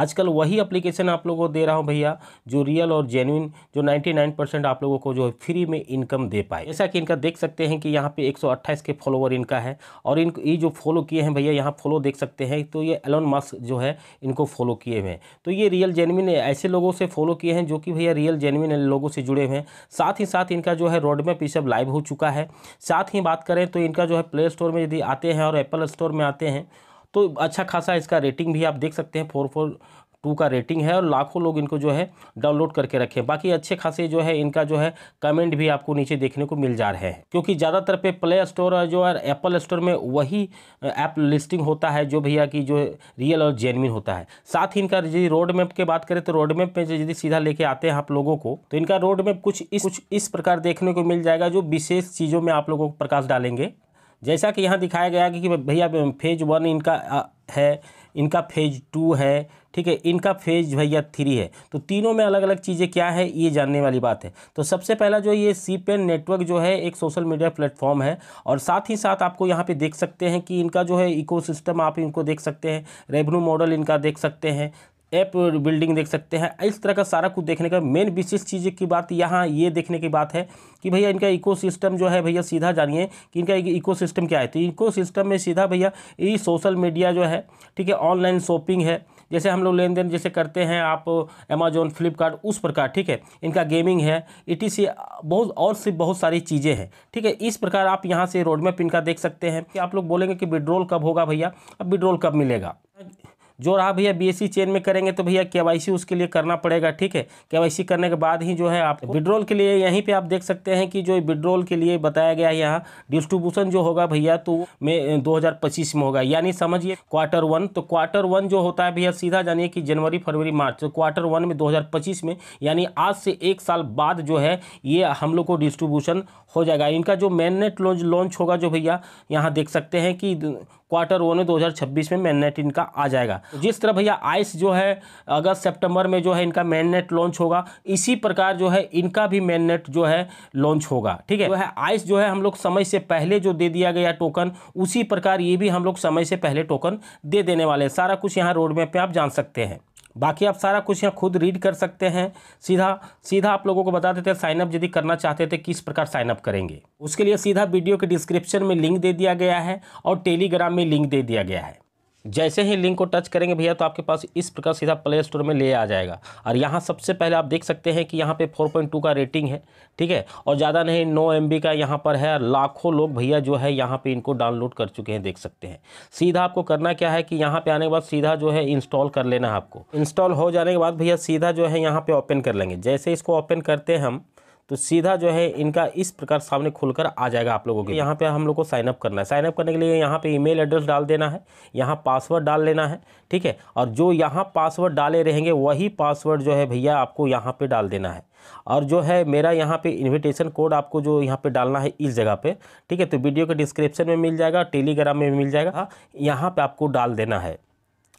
आजकल वही एप्लीकेशन आप लोगों को दे रहा हूँ भैया जो रियल और जेन्यून जो 99 परसेंट आप लोगों को जो है फ्री में इनकम दे पाए जैसा कि इनका देख सकते हैं कि यहाँ पे 128 के फॉलोवर इनका है और इन ये जो फॉलो किए हैं भैया यहाँ फॉलो देख सकते हैं तो ये एलोन मास्क जो है इनको फॉलो किए हुए हैं तो ये रियल जेनविन ऐसे लोगों से फॉलो किए हैं जो कि भैया रियल जेनविन लोगों से जुड़े हुए हैं साथ ही साथ इनका जो है रोड इस लाइव हो चुका है साथ ही बात करें तो इनका जो है प्ले स्टोर में यदि आते हैं और एप्पल स्टोर में आते हैं तो अच्छा खासा इसका रेटिंग भी आप देख सकते हैं फोर फोर टू का रेटिंग है और लाखों लोग इनको जो है डाउनलोड करके रखें बाकी अच्छे खासे जो है इनका जो है कमेंट भी आपको नीचे देखने को मिल जा रहे हैं क्योंकि ज़्यादातर पे प्ले स्टोर और जो है एप्पल स्टोर में वही ऐप लिस्टिंग होता है जो भैया की जो रियल और जेनविन होता है साथ ही इनका यदि रोड मैप की बात करें तो रोड मैप में यदि सीधा लेके आते हैं आप लोगों को तो इनका रोड मैप कुछ इस कुछ इस प्रकार देखने को मिल जाएगा जो विशेष चीज़ों में आप लोगों को प्रकाश डालेंगे जैसा कि यहाँ दिखाया गया कि भैया फेज़ वन इनका है इनका फेज़ टू है ठीक है इनका फेज भैया थ्री है तो तीनों में अलग अलग चीज़ें क्या है ये जानने वाली बात है तो सबसे पहला जो ये सी पेन नेटवर्क जो है एक सोशल मीडिया प्लेटफॉर्म है और साथ ही साथ आपको यहाँ पे देख सकते हैं कि इनका जो है इकोसिस्टम आप इनको देख सकते हैं रेवन्यू मॉडल इनका देख सकते हैं ऐप बिल्डिंग देख सकते हैं इस तरह का सारा कुछ देखने का मेन विशेष चीज़ की बात यहाँ ये देखने की बात है कि भैया इनका इकोसिस्टम जो है भैया सीधा जानिए कि इनका इकोसिस्टम क्या है तो इकोसिस्टम में सीधा भैया ये सोशल मीडिया जो है ठीक है ऑनलाइन शॉपिंग है जैसे हम लोग लेन देन जैसे करते हैं आप अमेजोन फ्लिपकार्ट उस प्रकार ठीक है इनका गेमिंग है इट सी बहुत और सी बहुत सारी चीज़ें हैं ठीक है इस प्रकार आप यहाँ से रोडमैप इनका देख सकते हैं कि आप लोग बोलेंगे कि विड्रोल कब होगा भैया अब विड्रोल कब मिलेगा जो रहा भैया बीएससी चेन में करेंगे तो भैया केवाईसी उसके लिए करना पड़ेगा ठीक है केवाईसी करने के बाद ही जो है आप विड्रोल के लिए यहीं पे आप देख सकते हैं कि जो विड्रोल के लिए बताया गया है यहाँ डिस्ट्रीब्यूशन जो होगा भैया तो में पच्चीस में होगा यानी समझिए क्वार्टर वन तो क्वार्टर वन जो होता है भैया सीधा जानिए कि जनवरी फरवरी मार्च तो क्वार्टर वन में पच्चीस में यानी आज से एक साल बाद जो है ये हम लोग को डिस्ट्रीब्यूशन हो जाएगा इनका जो मैननेट लॉन्च लॉन्च होगा जो भैया यहाँ देख सकते हैं कि क्वार्टर वन में छब्बीस में मैननेट इनका आ जाएगा जिस तरह भैया आइस जो है अगस्त सितंबर में जो है इनका नेट लॉन्च होगा इसी प्रकार जो है इनका भी नेट जो है लॉन्च होगा ठीक है जो है आइस जो है हम लोग समय से पहले जो दे दिया गया टोकन उसी प्रकार ये भी हम लोग समय से पहले टोकन दे देने वाले हैं सारा कुछ यहाँ रोड मैप पर आप जान सकते हैं बाकी आप सारा कुछ यहाँ खुद रीड कर सकते हैं सीधा सीधा आप लोगों को बता देते हैं साइनअप यदि करना चाहते थे किस प्रकार साइनअप करेंगे उसके लिए सीधा वीडियो के डिस्क्रिप्शन में लिंक दे दिया गया है और टेलीग्राम में लिंक दे दिया गया है जैसे ही लिंक को टच करेंगे भैया तो आपके पास इस प्रकार सीधा प्ले स्टोर में ले आ जाएगा और यहाँ सबसे पहले आप देख सकते हैं कि यहाँ पे 4.2 का रेटिंग है ठीक है और ज़्यादा नहीं नो एम का यहाँ पर है लाखों लोग भैया जो है यहाँ पे इनको डाउनलोड कर चुके हैं देख सकते हैं सीधा आपको करना क्या है कि यहाँ पर आने के बाद सीधा जो है इंस्टॉल कर लेना है आपको इंस्टॉल हो जाने के बाद भैया सीधा जो है यहाँ पर ओपन कर लेंगे जैसे इसको ओपन करते हैं हम तो सीधा जो है इनका इस प्रकार सामने खुलकर आ जाएगा आप लोगों के यहाँ पे हम लोग को साइनअप करना है साइनअप करने के लिए यहाँ पे ईमेल एड्रेस डाल देना है यहाँ पासवर्ड डाल लेना है ठीक है और जो यहाँ पासवर्ड डाले रहेंगे वही पासवर्ड जो है भैया आपको यहाँ पे डाल देना है और जो है मेरा यहाँ पे इनविटेशन कोड आपको जो यहाँ पे डालना है इस जगह पे ठीक है तो वीडियो के डिस्क्रिप्शन में मिल जाएगा टेलीग्राम में मिल जाएगा हाँ, यहाँ पे आपको डाल देना है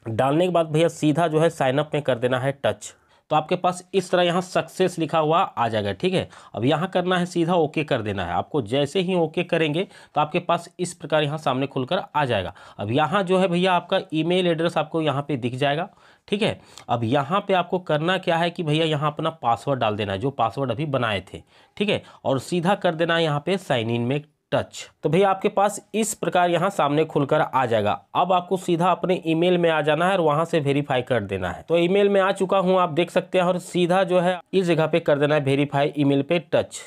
डालने के बाद भैया सीधा जो है साइनअप में कर देना है टच तो आपके पास इस तरह यहाँ सक्सेस लिखा हुआ आ जाएगा ठीक है अब यहाँ करना है सीधा ओके कर देना है आपको जैसे ही ओके करेंगे तो आपके पास इस प्रकार यहाँ सामने खुलकर आ जाएगा अब यहाँ जो है भैया आपका ईमेल एड्रेस आपको यहाँ पर दिख जाएगा ठीक है अब यहाँ पे आपको करना क्या है कि भैया यहाँ अपना पासवर्ड डाल देना है जो पासवर्ड अभी बनाए थे ठीक है और सीधा कर देना है यहाँ पे साइन इन में टच तो भैया आपके पास इस प्रकार यहाँ सामने खुलकर आ जाएगा अब आपको सीधा अपने ईमेल में आ जाना है और वहां से वेरीफाई कर देना है तो ईमेल में आ चुका हूँ आप देख सकते हैं और सीधा जो है इस जगह पे कर देना है वेरीफाई ईमेल पे टच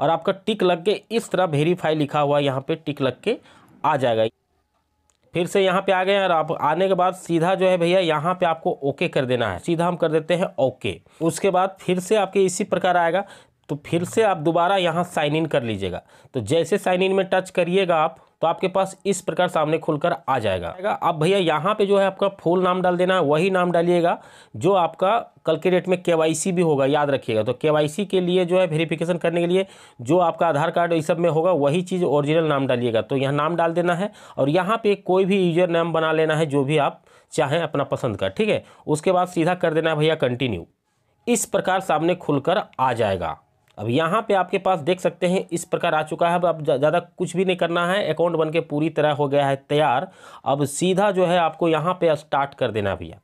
और आपका टिक लग के इस तरह वेरीफाई लिखा हुआ यहाँ पे टिक लग के आ जाएगा फिर से यहाँ पे आ गए और आप आने के बाद सीधा जो है भैया यहाँ पे आपको ओके कर देना है सीधा हम कर देते हैं ओके उसके बाद फिर से आपके इसी प्रकार आएगा तो फिर से आप दोबारा यहाँ साइन इन कर लीजिएगा तो जैसे साइन इन में टच करिएगा आप तो आपके पास इस प्रकार सामने खुलकर आ जाएगा अब भैया यहाँ पे जो है आपका फुल नाम डाल देना है वही नाम डालिएगा जो आपका कल के डेट में के भी होगा याद रखिएगा तो के के लिए जो है वेरिफिकेशन करने के लिए जो आपका आधार कार्ड इस सब में होगा वही चीज़ ओरिजिनल नाम डालिएगा तो यहाँ नाम डाल देना है और यहाँ पे कोई भी यूजर नेम बना लेना है जो भी आप चाहें अपना पसंद का ठीक है उसके बाद सीधा कर देना है भैया कंटिन्यू इस प्रकार सामने खुलकर आ जाएगा अब यहाँ पे आपके पास देख सकते हैं इस प्रकार आ चुका है अब आप ज़्यादा कुछ भी नहीं करना है अकाउंट बन के पूरी तरह हो गया है तैयार अब सीधा जो है आपको यहाँ पे स्टार्ट कर देना भैया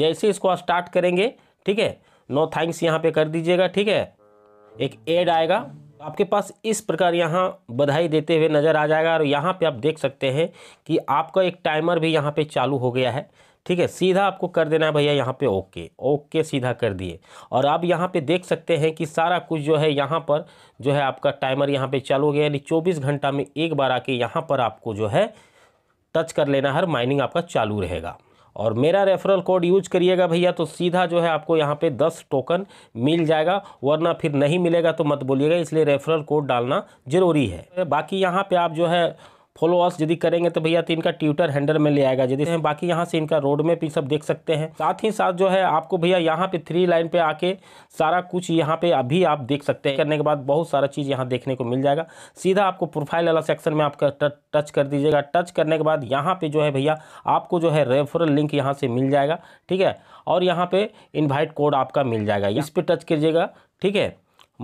जैसे इसको स्टार्ट करेंगे ठीक है नो थैंक्स यहाँ पे कर दीजिएगा ठीक है एक एड आएगा आपके पास इस प्रकार यहाँ बधाई देते हुए नज़र आ जाएगा और यहाँ पे आप देख सकते हैं कि आपका एक टाइमर भी यहाँ पे चालू हो गया है ठीक है सीधा आपको कर देना है भैया यहाँ पे ओके ओके सीधा कर दिए और आप यहाँ पे देख सकते हैं कि सारा कुछ जो है यहाँ पर जो है आपका टाइमर यहाँ पे चालू हो गया यानी 24 घंटा में एक बार आके यहाँ पर आपको जो है टच कर लेना हर माइनिंग आपका चालू रहेगा और मेरा रेफरल कोड यूज करिएगा भैया तो सीधा जो है आपको यहाँ पे दस टोकन मिल जाएगा वरना फिर नहीं मिलेगा तो मत बोलिएगा इसलिए रेफरल कोड डालना ज़रूरी है बाकी यहाँ पे आप जो है फॉलोअर्स यदि करेंगे तो भैया तो इनका ट्विटर हैंडल में ले आएगा यदि बाकी यहाँ से इनका रोड मैप ये सब देख सकते हैं साथ ही साथ जो है आपको भैया यहाँ पे थ्री लाइन पे आके सारा कुछ यहाँ पे अभी आप देख सकते हैं करने के बाद बहुत सारा चीज़ यहाँ देखने को मिल जाएगा सीधा आपको प्रोफाइल वाला सेक्शन में आपका टच कर दीजिएगा टच करने के बाद यहाँ पर जो है भैया आपको जो है रेफरल लिंक यहाँ से मिल जाएगा ठीक है और यहाँ पर इन्वाइट कोड आपका मिल जाएगा इस पर टच कीजिएगा ठीक है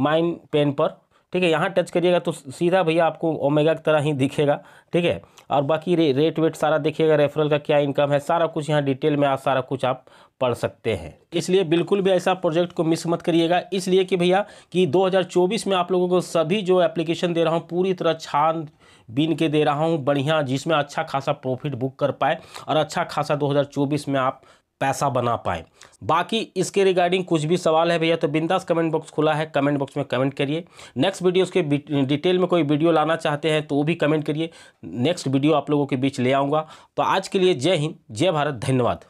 माइन पेन पर ठीक है यहाँ टच करिएगा तो सीधा भैया आपको ओमेगा की तरह ही दिखेगा ठीक है और बाकी रे, रेट वेट सारा देखिएगा रेफरल का क्या इनकम है सारा कुछ यहाँ डिटेल में आप सारा कुछ आप पढ़ सकते हैं इसलिए बिल्कुल भी ऐसा प्रोजेक्ट को मिस मत करिएगा इसलिए कि भैया कि 2024 में आप लोगों को सभी जो एप्लीकेशन दे रहा हूँ पूरी तरह छान बीन के दे रहा हूँ बढ़िया जिसमें अच्छा खासा प्रॉफिट बुक कर पाए और अच्छा खासा 2024 में आप पैसा बना पाए बाकी इसके रिगार्डिंग कुछ भी सवाल है भैया तो बिंदास कमेंट बॉक्स खुला है कमेंट बॉक्स में कमेंट करिए नेक्स्ट वीडियो उसके डिटेल में कोई वीडियो लाना चाहते हैं तो वो भी कमेंट करिए नेक्स्ट वीडियो आप लोगों के बीच ले आऊँगा तो आज के लिए जय हिंद जय भारत धन्यवाद